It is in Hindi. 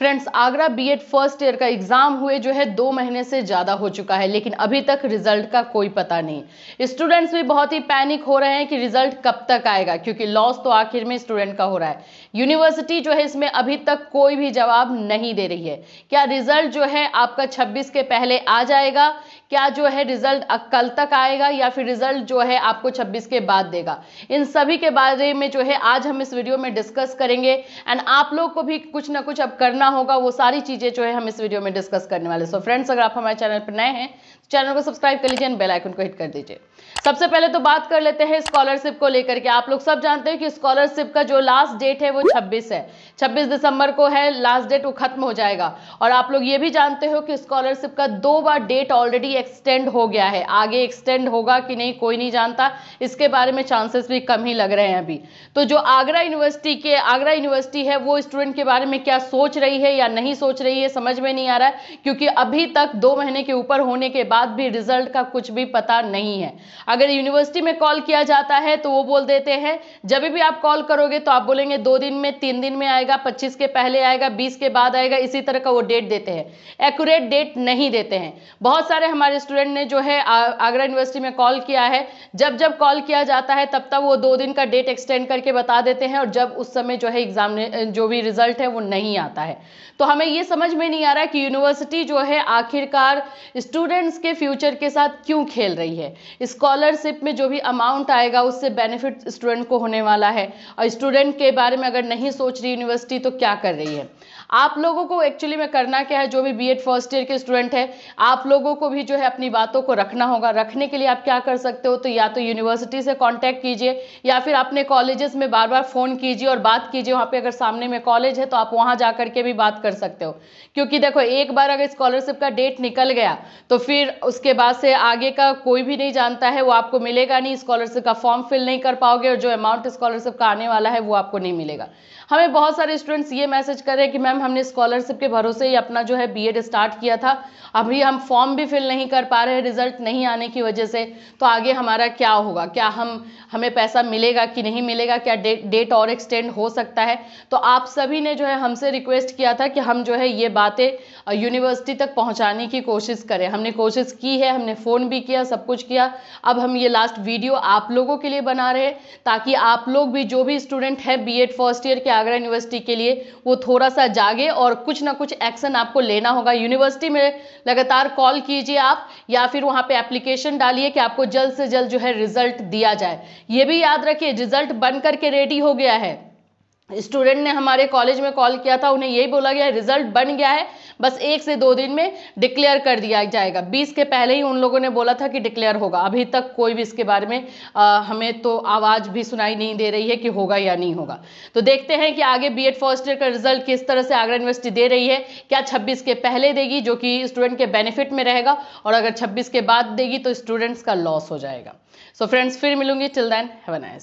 friends Agra B Ed first year का एग्जाम हुए जो है दो महीने से ज्यादा हो चुका है लेकिन अभी तक रिजल्ट का कोई पता नहीं स्टूडेंट्स भी बहुत ही पैनिक हो रहे हैं कि रिजल्ट कब तक आएगा क्योंकि लॉस तो आखिर में स्टूडेंट का हो रहा है यूनिवर्सिटी जो है इसमें अभी तक कोई भी जवाब नहीं दे रही है क्या रिजल्ट जो है आपका छब्बीस के पहले आ जाएगा क्या जो है रिजल्ट कल तक आएगा या फिर रिजल्ट जो है आपको 26 के बाद देगा इन सभी के बारे में जो है आज हम इस वीडियो में डिस्कस करेंगे एंड आप लोग को भी कुछ ना कुछ अब करना करना होगा वो सारी चीज़ें जो है हम इस वीडियो में डिस्कस करने वाले सो फ्रेंड्स अगर आप हमारे चैनल पर नए हैं तो चैनल को सब्सक्राइब कर लीजिए बेल आइकन को हिट कर दीजिए सबसे पहले तो बात कर लेते हैं स्कॉलरशिप को लेकर के आप लोग सब जानते हैं कि स्कॉलरशिप का जो लास्ट डेट है वो छब्बीस है छब्बीस दिसंबर को है लास्ट डेट वो खत्म हो जाएगा और आप लोग ये भी जानते हो कि स्कॉलरशिप का दो बार डेट ऑलरेडी एक्सटेंड हो गया है आगे एक्सटेंड होगा कि नहीं कोई नहीं जानता इसके बारे में चांसेस भी कम ही लग रहे हैं अभी तो जो आगरा यूनिवर्सिटी के आगरा यूनिवर्सिटी है वो स्टूडेंट के बारे में क्या सोच रही रही है या नहीं सोच रही है समझ में नहीं आ रहा है क्योंकि अभी तक दो महीने के ऊपर होने के बाद भी रिजल्ट का कुछ भी पता नहीं है अगर यूनिवर्सिटी में कॉल किया जाता है तो वो बोल देते हैं जब भी आप कॉल करोगे तो आप बोलेंगे दो दिन में तीन दिन में आएगा पच्चीस के पहले आएगा बीस के बाद आएगा इसी तरह का वो डेट देते हैं एक्यूरेट डेट नहीं देते हैं बहुत सारे हमारे स्टूडेंट ने जो है आगरा यूनिवर्सिटी में कॉल किया है जब जब कॉल किया जाता है तब तब वो दो दिन का डेट एक्सटेंड करके बता देते हैं और जब उस समय जो है एग्जाम जो भी रिजल्ट है वो नहीं आता है तो हमें ये समझ में नहीं आ रहा कि यूनिवर्सिटी जो है आखिरकार स्टूडेंट्स के फ्यूचर के साथ क्यों खेल रही है स्कॉलरशिप में जो भी अमाउंट आएगा उससे बेनिफिट स्टूडेंट को होने वाला है और स्टूडेंट के बारे में अगर नहीं सोच रही यूनिवर्सिटी तो क्या कर रही है आप लोगों को एक्चुअली में करना क्या है जो भी बीएड फर्स्ट ईयर के स्टूडेंट है आप लोगों को भी जो है अपनी बातों को रखना होगा रखने के लिए आप क्या कर सकते हो तो या तो यूनिवर्सिटी से कांटेक्ट कीजिए या फिर अपने कॉलेजेस में बार बार फ़ोन कीजिए और बात कीजिए वहाँ पे अगर सामने में कॉलेज है तो आप वहाँ जा के भी भी बात कर सकते हो क्योंकि देखो एक बार अगर स्कॉलरशिप का डेट निकल गया तो फिर उसके बाद से आगे का कोई भी नहीं जानता है वो आपको मिलेगा नहीं स्कॉलरशिप का फॉर्म फिल नहीं कर पाओगे और जो अमाउंट स्कॉलरशिप का आने वाला है वो आपको नहीं मिलेगा हमें बहुत सारे स्टूडेंट्स ये मैसेज कर रहे हैं कि मैम हमने स्कॉलरशिप के भरोसे ही अपना जो है बी स्टार्ट किया था अभी हम फॉर्म भी फिल नहीं कर पा रहे हैं रिजल्ट नहीं आने की वजह से तो आगे हमारा क्या होगा क्या हम हमें पैसा मिलेगा कि नहीं मिलेगा क्या डेट और एक्सटेंड हो सकता है तो आप सभी ने जो है हमसे रिक्वेस्ट किया था कि हम जो है ये बातें यूनिवर्सिटी तक पहुंचाने की कोशिश करें हमने कोशिश की है हमने फ़ोन भी किया सब कुछ किया अब हम ये लास्ट वीडियो आप लोगों के लिए बना रहे हैं ताकि आप लोग भी जो भी स्टूडेंट हैं बी फर्स्ट ईयर के आगरा यूनिवर्सिटी के लिए वो थोड़ा सा जागे और कुछ ना कुछ एक्शन आपको लेना होगा यूनिवर्सिटी में लगातार कॉल कीजिए आप या फिर वहाँ पर एप्लीकेशन डालिए कि आपको जल्द से जल्द जो है रिजल्ट दिया जाए ये भी याद रखिए रिजल्ट बन करके रेडी हो गया है स्टूडेंट ने हमारे कॉलेज में कॉल किया था उन्हें यही बोला गया रिजल्ट बन गया है बस एक से दो दिन में डिक्लेयर कर दिया जाएगा बीस के पहले ही उन लोगों ने बोला था कि डिक्लेयर होगा अभी तक कोई भी इसके बारे में आ, हमें तो आवाज़ भी सुनाई नहीं दे रही है कि होगा या नहीं होगा तो देखते हैं कि आगे बी एड फर्स्ट ईयर का रिजल्ट किस तरह से आगरा यूनिवर्सिटी दे रही है क्या छब्बीस के पहले देगी जो कि स्टूडेंट के बेनिफिट में रहेगा और अगर छब्बीस के बाद देगी तो स्टूडेंट्स का लॉस हो जाएगा सो फ्रेंड्स फिर मिलूंगी टिल दैन हैव